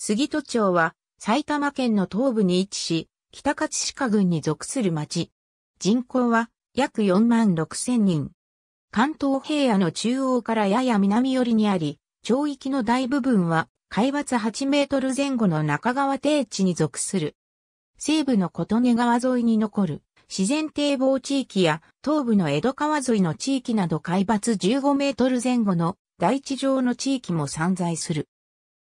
杉戸町は埼玉県の東部に位置し、北勝鹿郡に属する町。人口は約4万6千人。関東平野の中央からやや南寄りにあり、町域の大部分は海抜8メートル前後の中川低地に属する。西部の琴根川沿いに残る自然堤防地域や東部の江戸川沿いの地域など海抜15メートル前後の大地上の地域も散在する。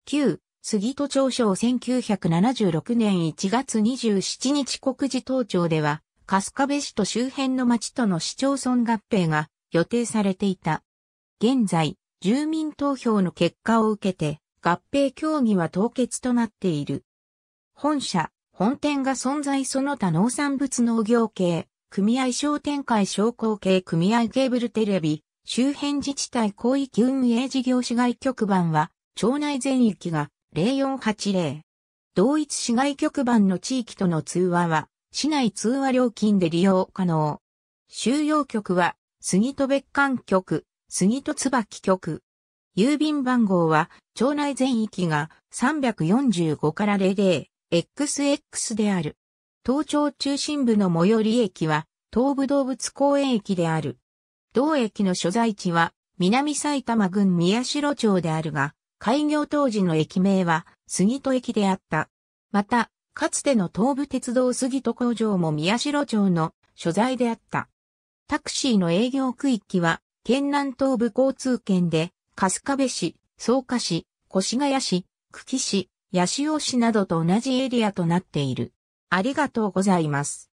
旧杉戸町省1976年1月27日告示当庁では、春日部市と周辺の町との市町村合併が予定されていた。現在、住民投票の結果を受けて、合併協議は凍結となっている。本社、本店が存在その他農産物農業系、組合商店会商工系組合ケーブルテレビ、周辺自治体広域運営事業市外局番は、町内全域が0480。同一市外局番の地域との通話は、市内通話料金で利用可能。収容局は、杉戸別館局、杉戸椿局。郵便番号は、町内全域が345から0 0XX である。東町中心部の最寄り駅は、東武動物公園駅である。同駅の所在地は、南埼玉郡宮代町であるが、開業当時の駅名は杉戸駅であった。また、かつての東武鉄道杉戸工場も宮代町の所在であった。タクシーの営業区域は、県南東部交通圏で、春日部市、草加市、越谷市、久喜市、八潮市などと同じエリアとなっている。ありがとうございます。